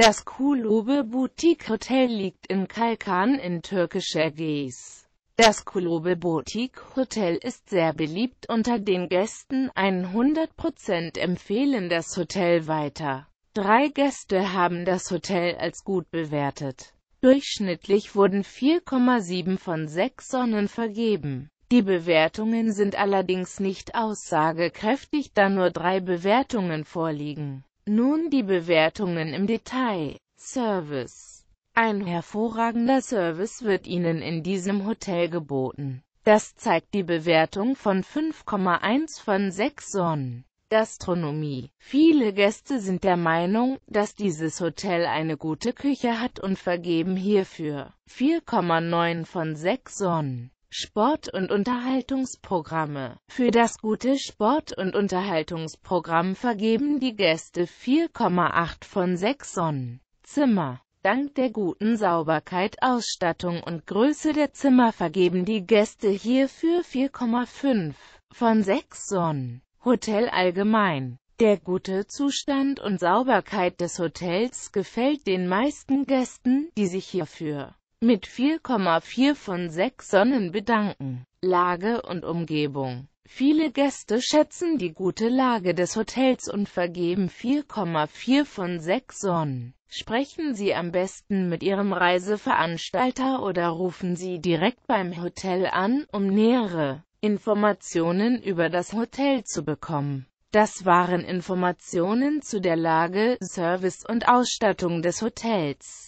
Das Kulube Boutique Hotel liegt in Kalkan in türkischer Ägäis. Das Kulube Boutique Hotel ist sehr beliebt unter den Gästen, 100% empfehlen das Hotel weiter. Drei Gäste haben das Hotel als gut bewertet. Durchschnittlich wurden 4,7 von 6 Sonnen vergeben. Die Bewertungen sind allerdings nicht aussagekräftig, da nur drei Bewertungen vorliegen. Nun die Bewertungen im Detail. Service. Ein hervorragender Service wird Ihnen in diesem Hotel geboten. Das zeigt die Bewertung von 5,1 von 6 Sonnen. Gastronomie. Viele Gäste sind der Meinung, dass dieses Hotel eine gute Küche hat und vergeben hierfür 4,9 von 6 Sonnen. Sport- und Unterhaltungsprogramme. Für das gute Sport- und Unterhaltungsprogramm vergeben die Gäste 4,8 von 6 Sonnen. Zimmer. Dank der guten Sauberkeit, Ausstattung und Größe der Zimmer vergeben die Gäste hierfür 4,5 von 6 Sonnen. Hotel allgemein. Der gute Zustand und Sauberkeit des Hotels gefällt den meisten Gästen, die sich hierfür mit 4,4 von 6 Sonnen bedanken. Lage und Umgebung Viele Gäste schätzen die gute Lage des Hotels und vergeben 4,4 von 6 Sonnen. Sprechen Sie am besten mit Ihrem Reiseveranstalter oder rufen Sie direkt beim Hotel an, um nähere Informationen über das Hotel zu bekommen. Das waren Informationen zu der Lage, Service und Ausstattung des Hotels.